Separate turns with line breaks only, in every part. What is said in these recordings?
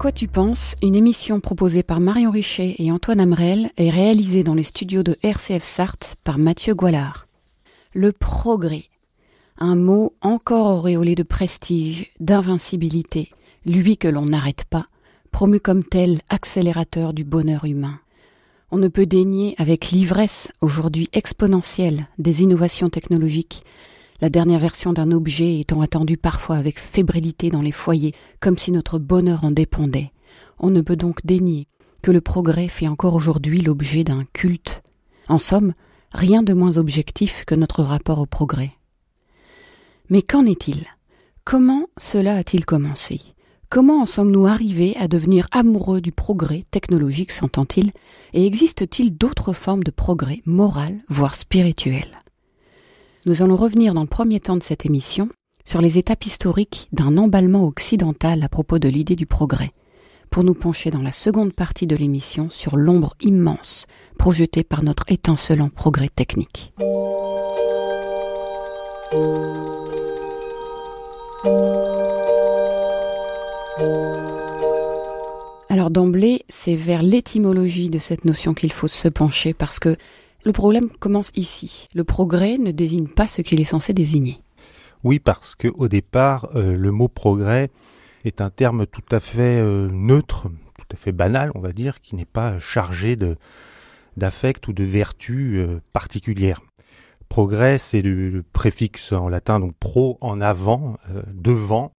quoi tu penses Une émission proposée par Marion Richet et Antoine Amrel est réalisée dans les studios de RCF Sarthe par Mathieu Goualard. Le progrès. Un mot encore auréolé de prestige, d'invincibilité, lui que l'on n'arrête pas, promu comme tel accélérateur du bonheur humain. On ne peut dénier avec l'ivresse aujourd'hui exponentielle des innovations technologiques la dernière version d'un objet étant attendue parfois avec fébrilité dans les foyers, comme si notre bonheur en dépendait. On ne peut donc dénier que le progrès fait encore aujourd'hui l'objet d'un culte. En somme, rien de moins objectif que notre rapport au progrès. Mais qu'en est-il Comment cela a-t-il commencé Comment en sommes-nous arrivés à devenir amoureux du progrès technologique, s'entend-il Et existe-t-il d'autres formes de progrès moral, voire spirituel nous allons revenir dans le premier temps de cette émission sur les étapes historiques d'un emballement occidental à propos de l'idée du progrès, pour nous pencher dans la seconde partie de l'émission sur l'ombre immense projetée par notre étincelant progrès technique. Alors d'emblée, c'est vers l'étymologie de cette notion qu'il faut se pencher parce que le problème commence ici. Le progrès ne désigne pas ce qu'il est censé désigner.
Oui, parce que au départ, euh, le mot progrès est un terme tout à fait euh, neutre, tout à fait banal, on va dire, qui n'est pas chargé de d'affect ou de vertu euh, particulière. Progrès, c'est le, le, préfixe en latin donc pro en avant, devant,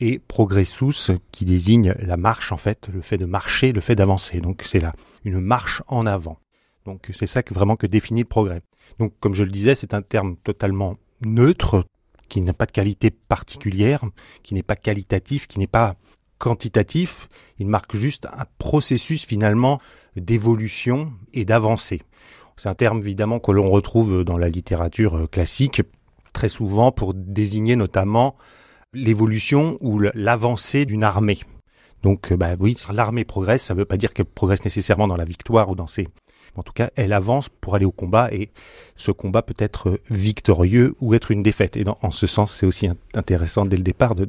et progressus qui désigne la marche en fait, le fait de marcher, le fait d'avancer. Donc c'est là une marche en avant. Donc c'est ça que vraiment que définit le progrès. Donc comme je le disais, c'est un terme totalement neutre, qui n'a pas de qualité particulière, qui n'est pas qualitatif, qui n'est pas quantitatif, il marque juste un processus finalement d'évolution et d'avancée. C'est un terme évidemment que l'on retrouve dans la littérature euh, classique très souvent pour désigner notamment l'évolution ou l'avancée d'une armée. Donc euh, bah oui, l'armée progresse, ça ne veut pas dire qu'elle progresse nécessairement dans la victoire ou dans ses en tout cas, elle avance pour aller au combat et ce combat peut être victorieux ou être une défaite. Et en ce sens, c'est aussi intéressant dès le départ de,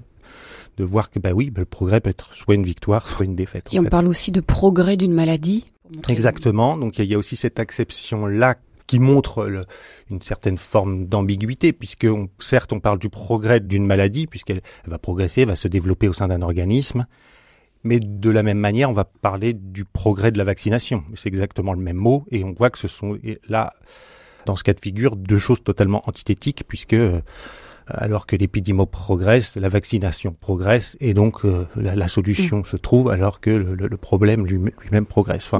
voir que bah oui, bah, le progrès peut être soit une victoire, soit une défaite. Et on parle aussi de progrès
d'une maladie.
Exactement. Donc il y a aussi cette acception là qui montre une certaine forme d'ambiguïté, puisque certes on parle du progrès d'une maladie, puisqu'elle va progresser, va se développer au sein d'un organisme, mais de la même manière, on va parler du progrès de la vaccination. C'est exactement le même mot et on voit que ce sont là, dans ce cas de figure, deux choses totalement antithétiques puisque euh, alors que l'épidémie progresse, la vaccination progresse, et donc euh, la, solution mm. se trouve alors que le, problème lui-même progresse.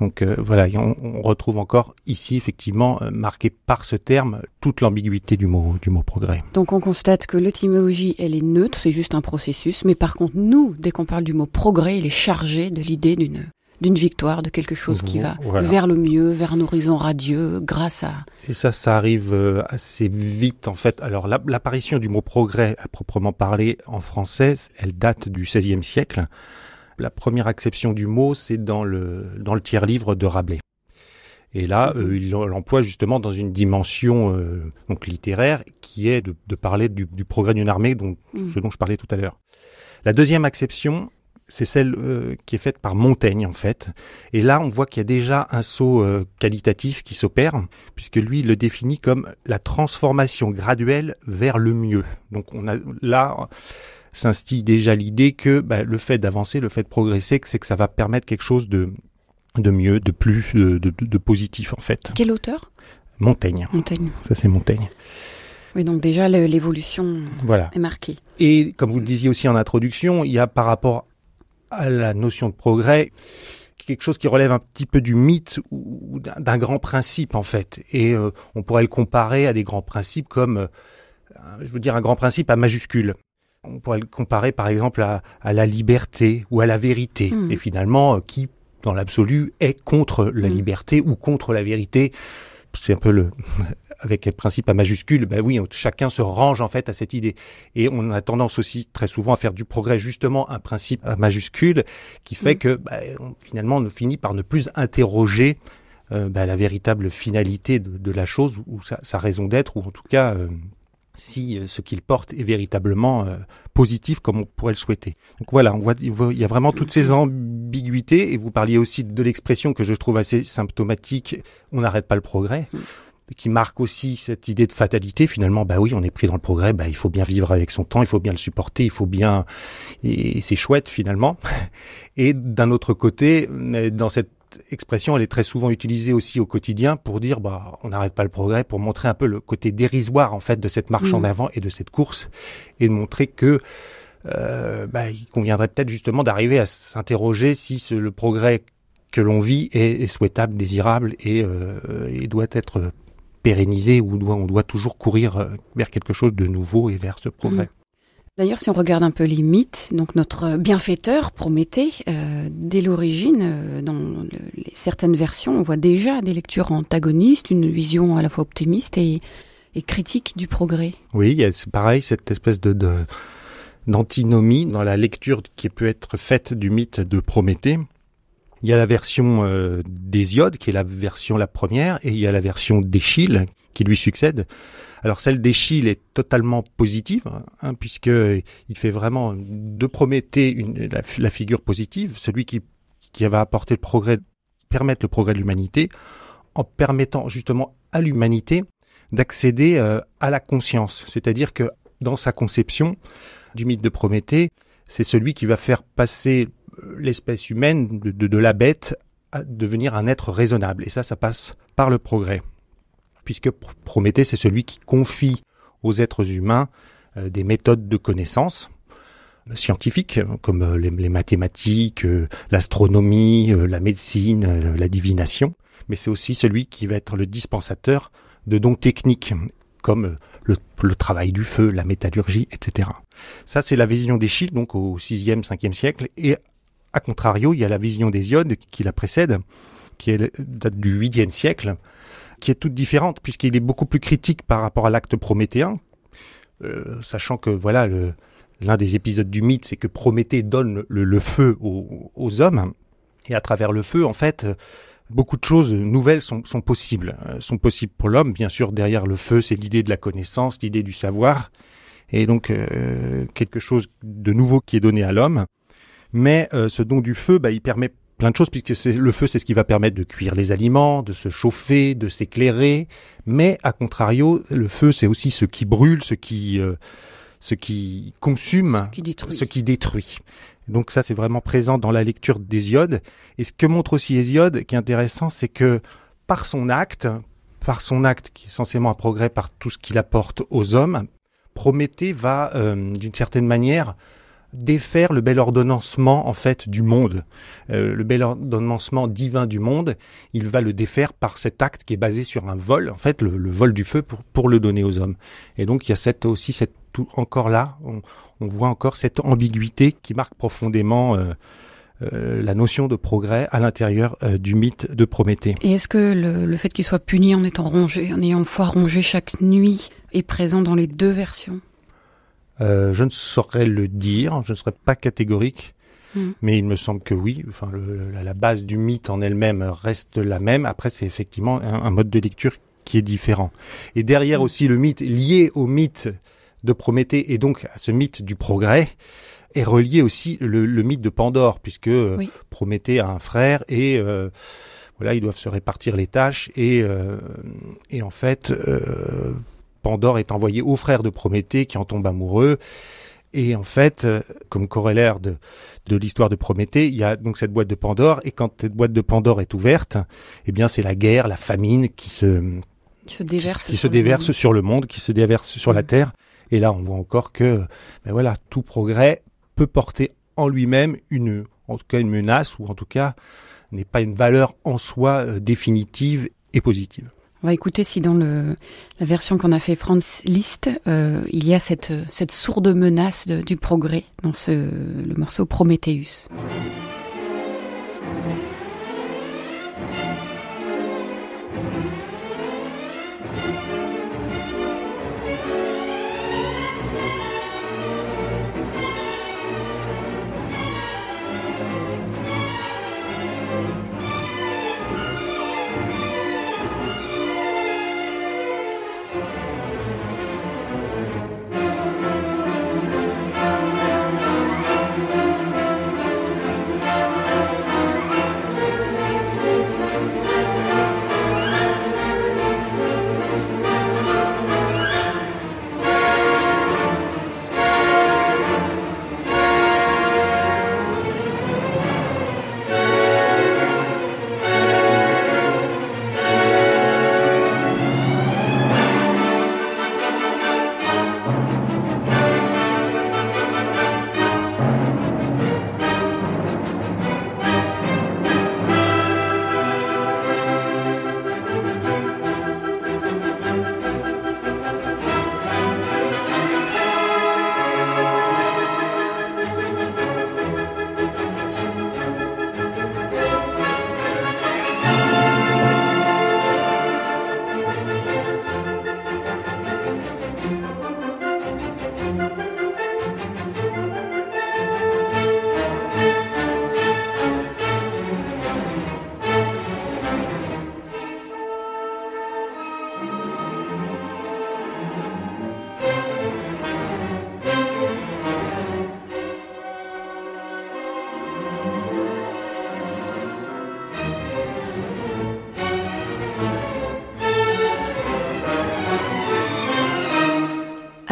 donc euh, voilà, on, on, retrouve encore ici effectivement euh, marqué par ce terme toute l'ambiguïté du mot du mot progrès.
Donc on constate que l'étymologie elle est neutre, c'est juste un processus, mais par contre nous, dès qu'on parle du mot progrès, il est chargé de l'idée d'une d'une victoire, de quelque chose qui va vers le mieux, vers un horizon radieux, grâce à...
Et ça, ça arrive euh, assez vite, en fait. Alors, l'apparition du mot progrès, à proprement parler, en français, elle date du XVIe siècle. La première acception du mot, c'est dans le, dans le tiers-livre de Rabelais. Et là, mhm. euh, il l'emploie justement dans une dimension euh, donc littéraire qui est de, parler du, progrès d'une armée, donc mhm. ce dont je parlais tout à l'heure. La deuxième acception, c'est celle euh, qui est faite par Montaigne en fait. Et là, on voit qu'il y a déjà un saut euh, qualitatif qui s'opère, puisque lui, il le définit comme la transformation graduelle vers le mieux. Donc on a là s'instille déjà l'idée que bah, le fait d'avancer, le fait de progresser, c'est que ça va permettre quelque chose de de mieux, de plus, de, positif en fait. Quel auteur Montaigne. Montaigne. Ça c'est Montaigne.
Oui, donc déjà l'évolution est marquée.
Et comme vous le disiez aussi en introduction, il y a par rapport à la notion de progrès quelque chose qui relève un petit peu du mythe ou d'un grand principe en fait. Et euh, on pourrait le comparer à des grands principes comme, euh, je veux dire, un grand principe à majuscule. On pourrait le comparer par exemple à, la liberté ou à la vérité. Hmm. Et finalement, euh, qui dans l'absolu est contre la hmm. liberté ou contre la vérité c'est un peu le, avec un principe à majuscule, ben oui, chacun se range en fait à cette idée. Et on a tendance aussi très souvent à faire du progrès justement un principe à majuscule qui fait mm. que ben, finalement on finit par ne plus interroger euh, ben, la véritable finalité de, la chose ou sa, raison d'être ou en tout cas euh, si euh, ce qu'il porte est véritablement positif comme on pourrait le souhaiter. Donc voilà, on voit, il y a vraiment toutes ces ambiguïtés et vous parliez aussi de l'expression que je trouve assez symptomatique, on n'arrête pas le progrès. Mm qui marque aussi cette idée de fatalité. Finalement, bah oui, on est pris dans le progrès, bah il faut bien vivre avec son temps, il faut bien le supporter, il faut bien, et c'est chouette finalement. Et d'un autre côté, dans cette expression, elle est très souvent utilisée aussi au quotidien pour dire, bah, on n'arrête pas le progrès, pour montrer un peu le côté dérisoire en fait de cette marche en mm. avant et de cette course, et de montrer que euh, bah, il conviendrait peut-être justement d'arriver à s'interroger si ce, le progrès que l'on vit est, souhaitable, désirable et, euh, et doit être pérenniser, où on doit, toujours courir euh, vers quelque chose de nouveau et vers ce mhm. progrès.
D'ailleurs, si on regarde un peu les mythes, donc notre bienfaiteur Prométhée, euh, dès l'origine, euh, dans certaines versions, on voit déjà des lectures antagonistes, une vision à la fois optimiste et, critique du progrès.
Oui, c'est pareil, cette espèce de, d'antinomie dans la lecture qui peut être faite du mythe de Prométhée, il y a la version euh, qui est la version la première, et il y a la version d'Échille qui lui succède. Alors celle d'Échille est totalement positive, hein, puisque il fait vraiment de Prométhée une, la, figure positive, celui qui, qui va apporter le progrès, permettre le progrès de l'humanité, en permettant justement à l'humanité d'accéder euh, à la conscience. C'est-à-dire que dans sa conception du mythe de Prométhée, c'est celui qui va faire passer l'espèce humaine, de, la bête, à devenir un être raisonnable. Et ça, ça passe par le progrès. Puisque Prométhée, c'est celui qui confie aux êtres humains euh, des méthodes de connaissance euh, scientifiques, comme euh, les, mathématiques, l'astronomie, la médecine, la divination. Mais c'est aussi celui qui va être le dispensateur de dons techniques, comme le, travail du feu, la métallurgie, etc. Ça, c'est la vision d'Eschyle, donc au 6e, 5e siècle, et a contrario, il y a la vision d'Hésiode qui la précède, qui est, date du 8e siècle, qui est toute différente, puisqu'il est beaucoup plus critique par rapport à l'acte prométhéen, euh, sachant que voilà l'un des épisodes du mythe, c'est que Prométhée donne le, feu aux, hommes, et à travers le feu, en fait, beaucoup de choses nouvelles sont, possibles, euh, sont possibles pour l'homme. Bien sûr, derrière le feu, c'est l'idée de la connaissance, l'idée du savoir, et donc euh, quelque chose de nouveau qui est donné à l'homme. Mais euh, ce don du feu, bah, il permet plein de choses puisque c'est, le feu, c'est ce qui va permettre de cuire les aliments, de se chauffer, de s'éclairer. Mais à contrario, le feu, c'est aussi ce qui brûle, ce qui euh, ce qui consume, ce qui détruit. Donc ça, c'est vraiment présent dans la lecture d'Hésiode. Et ce que montre aussi Hésiode, qui est intéressant, c'est que par son acte, par son acte qui est censément un progrès par tout ce qu'il apporte aux hommes, Prométhée va, euh, d'une certaine manière, défaire le bel ordonnancement en fait du monde, euh, le bel ordonnancement divin du monde, il va le défaire par cet acte qui est basé sur un vol, en fait le, vol du feu pour, le donner aux hommes. Et donc il y a cette, aussi cette encore là, on, voit encore cette ambiguïté qui marque profondément euh, euh, la notion de progrès à l'intérieur du mythe de Prométhée.
Et est-ce que le, fait qu'il soit puni en étant rongé, en ayant le rongé chaque nuit, est présent dans les deux versions
euh, je ne saurais le dire, je ne serais pas catégorique, mm. mais il me semble que oui. Enfin, la base du mythe en elle-même reste la même. Après, c'est effectivement un, mode de lecture qui est différent. Et derrière mm. aussi le mythe lié au mythe de Prométhée et donc à ce mythe du progrès est relié aussi le, mythe de Pandore puisque euh, Prométhée a un frère et euh, voilà ils doivent se répartir les tâches et et en fait Pandore est envoyé aux frères de Prométhée qui en tombe amoureux. Et en fait, euh, comme corollaire de, l'histoire de Prométhée, il y a donc cette boîte de Pandore. Et quand cette boîte de Pandore est ouverte, eh bien, c'est la guerre, la famine qui se, qui se déverse, sur, le monde, qui se déverse sur la mmh. terre. Et là, on voit encore que, ben voilà, tout progrès peut porter en lui-même une, en tout cas, une menace ou en tout cas, n'est pas une valeur en soi euh, définitive et positive.
On va écouter si dans le, la version qu'on a fait Franz Liszt, euh, il y a cette, cette sourde menace du progrès dans le morceau Prométhéeus.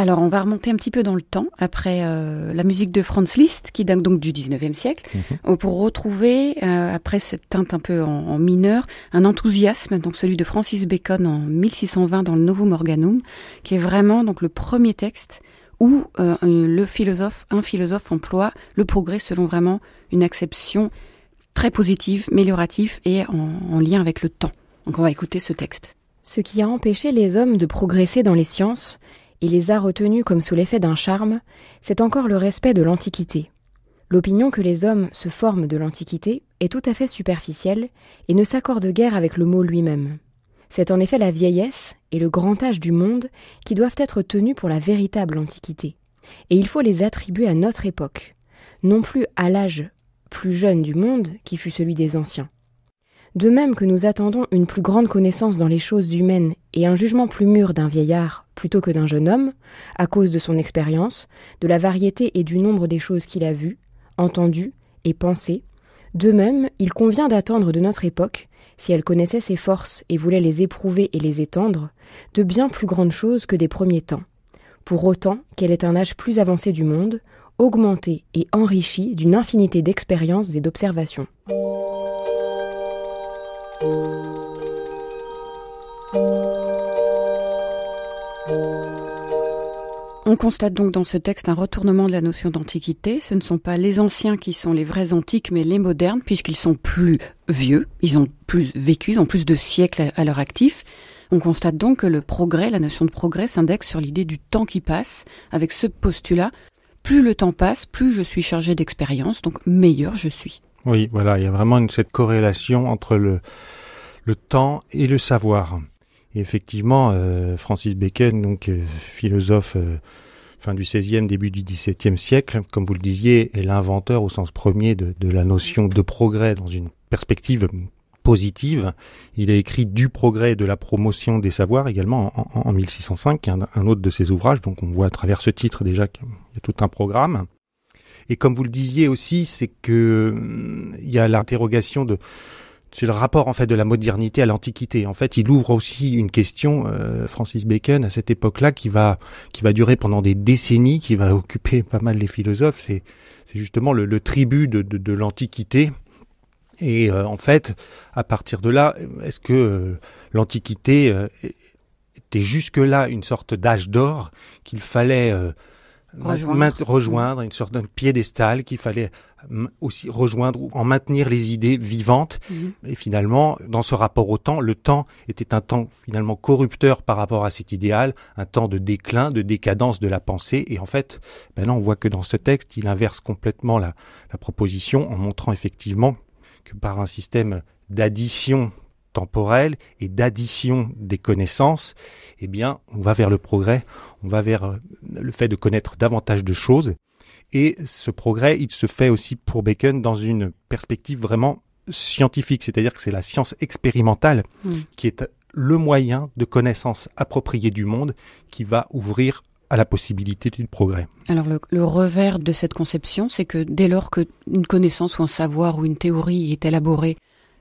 Alors on va remonter un petit peu dans le temps, après euh, la musique de Franz Liszt, qui date donc du 19e siècle, mhm. pour retrouver, euh, après cette teinte un peu en, mineur, un enthousiasme, donc celui de Francis Bacon en 1620 dans le Novum Morganum, qui est vraiment donc le premier texte où euh, le philosophe, un philosophe emploie le progrès selon vraiment une acception
très positive, améliorative et en lien avec le temps. Donc on va écouter ce texte. Ce qui a empêché les hommes de progresser dans les sciences il les a retenus comme sous l'effet d'un charme, c'est encore le respect de l'Antiquité. L'opinion que les hommes se forment de l'Antiquité est tout à fait superficielle et ne s'accorde guère avec le mot lui-même. C'est en effet la vieillesse et le grand âge du monde qui doivent être tenus pour la véritable Antiquité, et il faut les attribuer à notre époque, non plus à l'âge plus jeune du monde qui fut celui des anciens. De même que nous attendons une plus grande connaissance dans les choses humaines et un jugement plus mûr d'un vieillard plutôt que d'un jeune homme, à cause de son expérience, de la variété et du nombre des choses qu'il a vues, entendues et pensées, de même, il convient d'attendre de notre époque, si elle connaissait ses forces et voulait les éprouver et les étendre, de bien plus grandes choses que des premiers temps, pour autant qu'elle est un âge plus avancé du monde, augmenté et enrichi d'une infinité d'expériences et d'observations.
On constate donc dans ce texte un retournement de la notion d'antiquité. Ce ne sont pas les anciens qui sont les vrais antiques, mais les modernes, puisqu'ils sont plus vieux, ils ont plus vécu, ils ont plus de siècles à leur actif. On constate donc que le progrès, la notion de progrès s'indexe sur l'idée du temps qui passe, avec ce postulat, plus le temps passe, plus je suis chargé d'expérience, donc meilleur je suis.
Oui, voilà, il y a vraiment une, cette corrélation entre le, le temps et le savoir. Et effectivement, euh, Francis Bacon, donc euh, philosophe euh, fin du XVIe, début du XVIIe siècle, comme vous le disiez, est l'inventeur au sens premier de, la notion de progrès dans une perspective positive. Il a écrit Du progrès et de la promotion des savoirs également en, en, 1605, un, autre de ses ouvrages. Donc on voit à travers ce titre déjà qu'il y a tout un programme. Et comme vous le disiez aussi, c'est que hum, il y a l'interrogation de c'est le rapport en fait de la modernité à l'antiquité. En fait, il ouvre aussi une question, euh, Francis Bacon, à cette époque-là, qui va qui va durer pendant des décennies, qui va occuper pas mal les philosophes. C'est c'est justement le, tribut de, l'antiquité. Et euh, en fait, à partir de là, est-ce que euh, l'antiquité était jusque-là une sorte d'âge d'or qu'il fallait rejoindre, rejoindre une sorte de piédestal qu'il fallait aussi rejoindre ou en maintenir les idées vivantes. Mhm. Et finalement, dans ce rapport au temps, le temps était un temps finalement corrupteur par rapport à cet idéal, un temps de déclin, de décadence de la pensée. Et en fait, maintenant, on voit que dans ce texte, il inverse complètement la proposition en montrant effectivement que par un système d'addition temporelle et d'addition des connaissances, eh bien, on va vers le progrès, on va vers euh, le fait de connaître davantage de choses. Et ce progrès, il se fait aussi pour Bacon dans une perspective vraiment scientifique, c'est-à-dire que c'est la science expérimentale mm. qui est le moyen de connaissance appropriée du monde qui va ouvrir à la possibilité du progrès.
Alors le, le revers de cette conception, c'est que dès lors qu'une connaissance ou un savoir ou une théorie est élaborée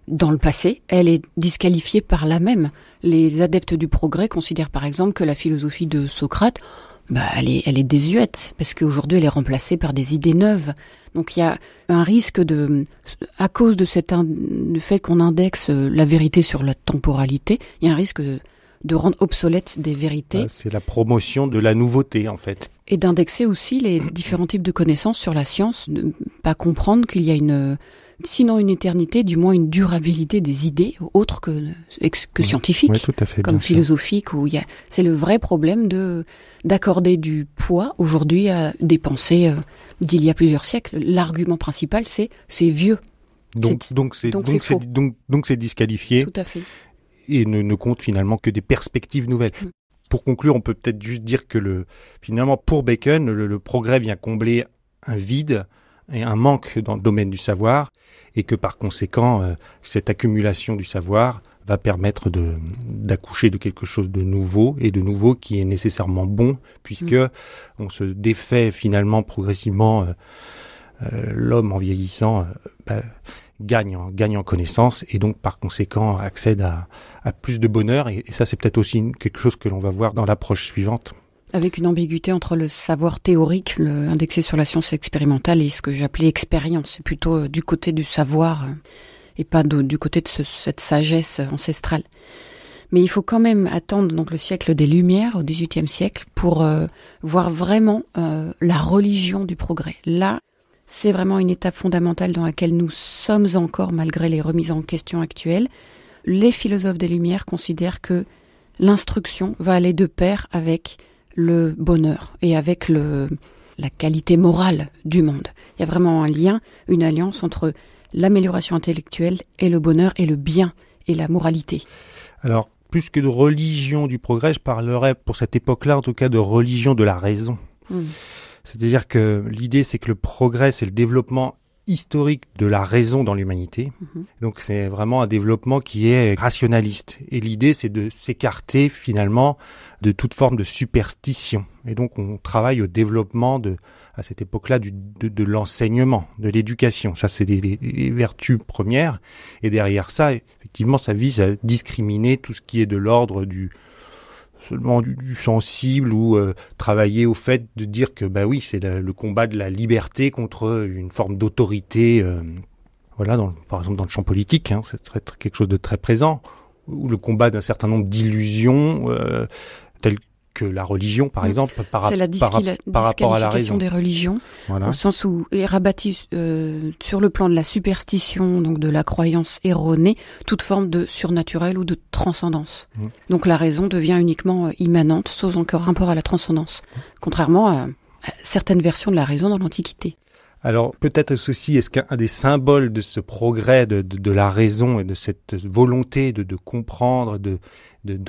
dans le passé, elle est disqualifiée par la même. Les adeptes du progrès considèrent par exemple que la philosophie de Socrate, bah, elle, est, elle est désuète, parce qu'aujourd'hui elle est remplacée par des idées neuves. Donc il y a un risque de, à cause de cette, du fait qu'on indexe euh, la vérité sur la temporalité, il y a un risque de, rendre obsolète des vérités. Ah,
c'est la promotion de la nouveauté, en fait.
Et d'indexer aussi les différents types de connaissances sur la science, de pas comprendre qu'il y a une, sinon une éternité, du moins une durabilité des idées, autre que, que scientifique, tout à fait, comme philosophique, c'est le vrai problème de d'accorder du poids aujourd'hui à des pensées euh, d'il y a plusieurs siècles. L'argument principal, c'est c'est vieux. Donc donc c'est donc
donc, disqualifié. à fait. Et ne, compte finalement que des perspectives nouvelles. Mm. Pour conclure, on peut peut-être juste dire que finalement pour Bacon, le progrès vient combler un vide et un manque dans le domaine du savoir, et que par conséquent, euh, cette accumulation du savoir va permettre de d'accoucher de quelque chose de nouveau et de nouveau qui est nécessairement bon puisque mm. on se défait finalement progressivement euh, euh, l'homme en vieillissant bah, gagne en, gagne en connaissance et donc par conséquent accède à, plus de bonheur et ça c'est peut-être aussi quelque chose que l'on va voir dans l'approche suivante.
Avec une ambiguïté entre le savoir théorique, indexé sur la science expérimentale, et ce que j'appelais expérience. plutôt euh, du côté du savoir euh, et pas du côté de cette sagesse euh, ancestrale. Mais il faut quand même attendre donc le siècle des Lumières au XVIIIe siècle pour voir vraiment la religion du progrès. Là, c'est vraiment une étape fondamentale dans laquelle nous sommes encore malgré les remises en question actuelles. Les philosophes des Lumières considèrent que l'instruction va aller de pair avec le bonheur et avec le, la qualité morale du monde. Il y a vraiment un lien, une alliance entre l'amélioration intellectuelle et le bonheur et le bien et la moralité.
Alors, plus que de religion du progrès, je parlerais pour cette époque-là en tout cas de religion de la raison. Hmm. C'est-à-dire que l'idée c'est que le progrès c'est le développement historique de la raison dans l'humanité. Mhm. Donc c'est vraiment un développement qui est rationaliste. Et l'idée, c'est de s'écarter finalement de toute forme de superstition. Et donc on travaille au développement de, à cette époque-là, du, de, l'enseignement, de l'éducation. Ça, c'est des les, vertus premières. Et derrière ça, effectivement, ça vise à discriminer tout ce qui est de l'ordre du, seulement du, sensible ou euh, travailler au fait de dire que bah oui c'est le combat de la liberté contre une forme d'autorité euh, voilà dans, par exemple dans le champ politique hein. c'est quelque chose de très présent ou le combat d'un certain nombre d'illusions euh, que la religion, par mm. exemple, par, rapport à la rapport à la raison des
religions, voilà. au sens où est rabattie euh, sur le plan de la superstition, donc de la croyance erronée, toute forme de surnaturel ou de transcendance. Mm. Donc la raison devient uniquement euh, immanente, sans encore rapport à la transcendance, contrairement à certaines versions de la raison dans l'Antiquité.
Alors peut-être ceci, est-ce qu'un des symboles de ce progrès de, la raison et de cette volonté de, comprendre, de,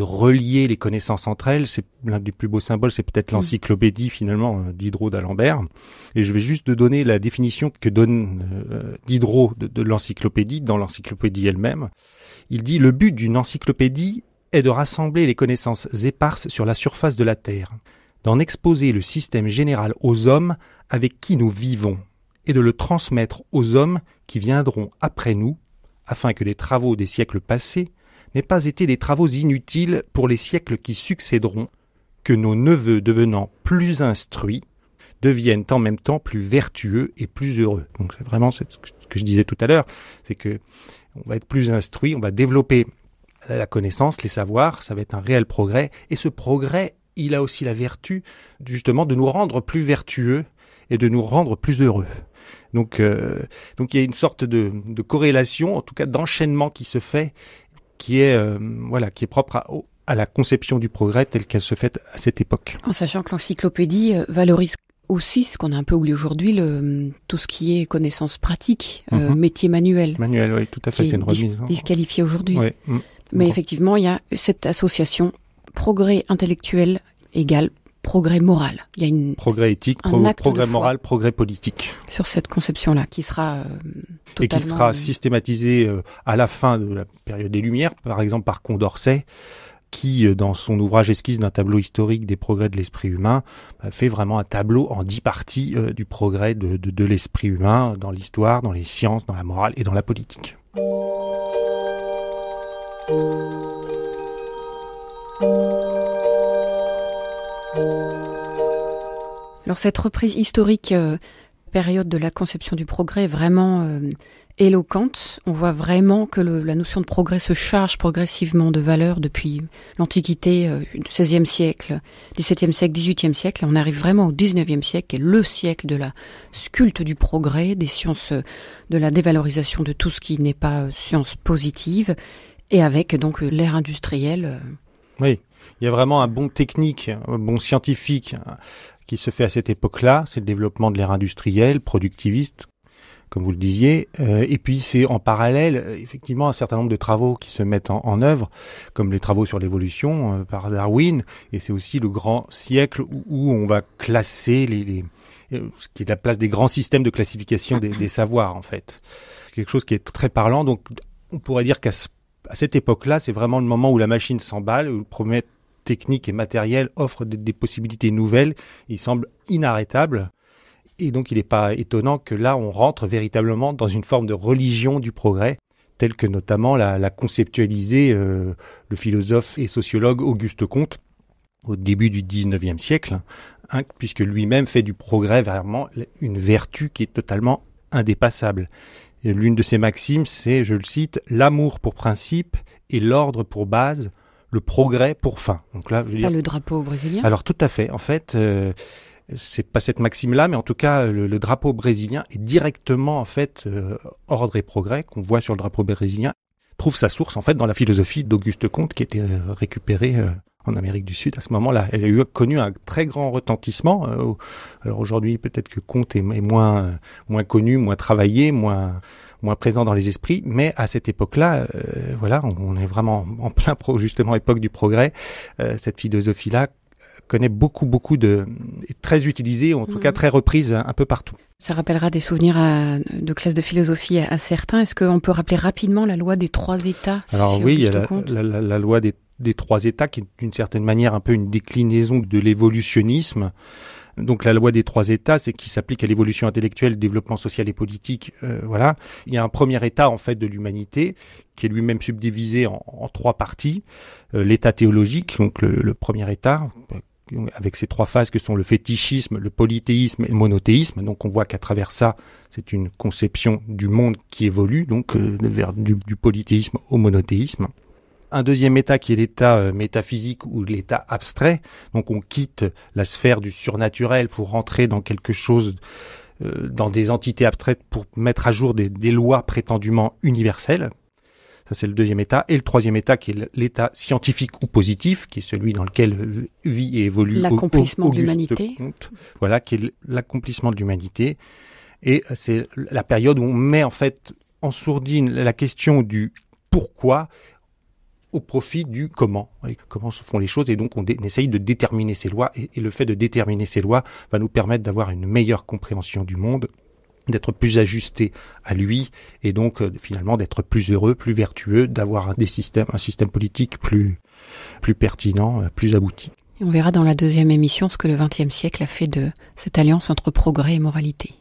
relier les connaissances entre elles, c'est l'un des plus beaux symboles, c'est peut-être mm. l'encyclopédie finalement euh, d'Hydro d'Alembert. Et je vais juste donner la définition que donne euh, Diderot de l'encyclopédie dans l'encyclopédie elle-même. Il dit le but d'une encyclopédie est de rassembler les connaissances éparses sur la surface de la Terre, d'en exposer le système général aux hommes avec qui nous vivons et de le transmettre aux hommes qui viendront après nous, afin que les travaux des siècles passés n'aient pas été des travaux inutiles pour les siècles qui succéderont, que nos neveux devenant plus instruits deviennent en même temps plus vertueux et plus heureux. Donc c'est vraiment ce que je disais tout à l'heure, c'est que on va être plus instruits, on va développer la connaissance, les savoirs, ça va être un réel progrès et ce progrès, il a aussi la vertu justement de nous rendre plus vertueux et de nous rendre plus heureux. Donc, euh, donc il y a une sorte de, corrélation, en tout cas d'enchaînement qui se fait, qui est euh, voilà, qui est propre à, la conception du progrès telle qu'elle se fait à cette époque.
En sachant que l'encyclopédie euh, valorise aussi ce qu'on a un peu oublié aujourd'hui, le, tout ce qui est connaissance pratique, mhm. métier manuel.
Manuel, oui, tout à fait, c'est une remise. Hein.
disqualifié aujourd'hui. Mm, Mais effectivement, il y a cette association progrès intellectuel égale progrès moral. Il y a une
progrès éthique, un progrès moral, progrès politique
sur cette conception-là qui sera euh, et qui sera euh,
systématisée euh, à la fin de la période des Lumières, par exemple par Condorcet qui, dans son ouvrage Esquisse d'un tableau historique des progrès de l'esprit humain, bah, fait vraiment un tableau en dix parties du progrès de, l'esprit humain dans l'histoire, dans les sciences, dans la morale et dans la
politique. Alors cette reprise historique, euh, période de la conception du progrès, est vraiment euh, éloquente. On voit vraiment que la notion de progrès se charge progressivement de valeur depuis l'Antiquité, euh, du 16 siècle, 17 siècle, XVIIIe siècle. on arrive vraiment au 19e siècle, qui est le siècle de la sculpte du progrès, des sciences, de la dévalorisation de tout ce qui n'est pas science positive, et avec donc l'ère industrielle.
Oui, il y a vraiment un bon technique, un bon scientifique qui se fait à cette époque-là. C'est le développement de l'ère industrielle, productiviste, comme vous le disiez. Euh, et puis c'est en parallèle, euh, effectivement, un certain nombre de travaux qui se mettent en, œuvre, comme les travaux sur l'évolution euh, par Darwin. Et c'est aussi le grand siècle où, on va classer les, les ce qui est la place des grands systèmes de classification des, savoirs, en fait. Quelque chose qui est très parlant. Donc, on pourrait dire qu'à cette époque-là, c'est vraiment le moment où la machine s'emballe, où le technique et matériel offrent des, possibilités nouvelles. Il semble inarrêtable. Et donc, il n'est pas étonnant que là, on rentre véritablement dans une forme de religion du progrès, telle que notamment l'a, la euh, le philosophe et sociologue Auguste Comte au début du XIXe siècle, hein, puisque lui-même fait du progrès vraiment une vertu qui est totalement indépassable. l'une de ses maximes, c'est, je le cite, l'amour pour principe et l'ordre pour base, le progrès pour fin. Donc là, le
drapeau brésilien. Alors
tout à fait. En fait, euh, c'est pas cette maxime-là, mais en tout cas, le, drapeau brésilien est directement en fait euh, ordre et progrès qu'on voit sur le drapeau brésilien trouve sa source en fait dans la philosophie d'Auguste Comte qui était euh, récupérée en Amérique du Sud à ce moment-là. Elle a eu connu un très grand retentissement. Euh, alors aujourd'hui, peut-être que Comte est, moins euh, moins connu, moins travaillé, moins moins présent dans les esprits, mais à cette époque-là, euh, voilà, on est vraiment en plein pro, justement époque du progrès. cette philosophie-là connaît beaucoup, beaucoup de... est très utilisée, en tout cas mhm. très reprise un peu partout.
Ça rappellera des souvenirs de classe de philosophie à, certains. Est-ce qu'on peut rappeler rapidement la loi des trois États Alors oui,
la, la, loi des des trois États, qui est d'une certaine manière un peu une déclinaison de l'évolutionnisme. Donc la loi des trois États, c'est qui s'applique à l'évolution intellectuelle, développement social et politique. Euh, voilà, il y a un premier État en fait de l'humanité qui est lui-même subdivisé en, trois parties. Euh, L'État théologique, donc le, premier État, avec ses trois phases que sont le fétichisme, le polythéisme et le monothéisme. Donc on voit qu'à travers ça, c'est une conception du monde qui évolue, donc euh, vers du polythéisme au monothéisme un deuxième état qui est l'état euh, métaphysique ou l'état abstrait. Donc on quitte la sphère du surnaturel pour rentrer dans quelque chose, euh, dans des entités abstraites pour mettre à jour des, lois prétendument universelles. Ça c'est le deuxième état. Et le troisième état qui est l'état scientifique ou positif, qui est celui dans lequel vit et évolue l'accomplissement de l'humanité. Voilà, qui est l'accomplissement de l'humanité. Et c'est la période où on met en fait en sourdine la question du pourquoi au profit du comment, comment se font les choses, et donc on, essaye de déterminer ces lois, et, le fait de déterminer ces lois va nous permettre d'avoir une meilleure compréhension du monde, d'être plus ajusté à lui et donc euh, finalement d'être plus heureux, plus vertueux, d'avoir des systèmes, un système politique plus pertinent, euh, plus abouti.
on verra dans la deuxième émission ce que le XXe siècle a fait de cette alliance entre progrès et moralité.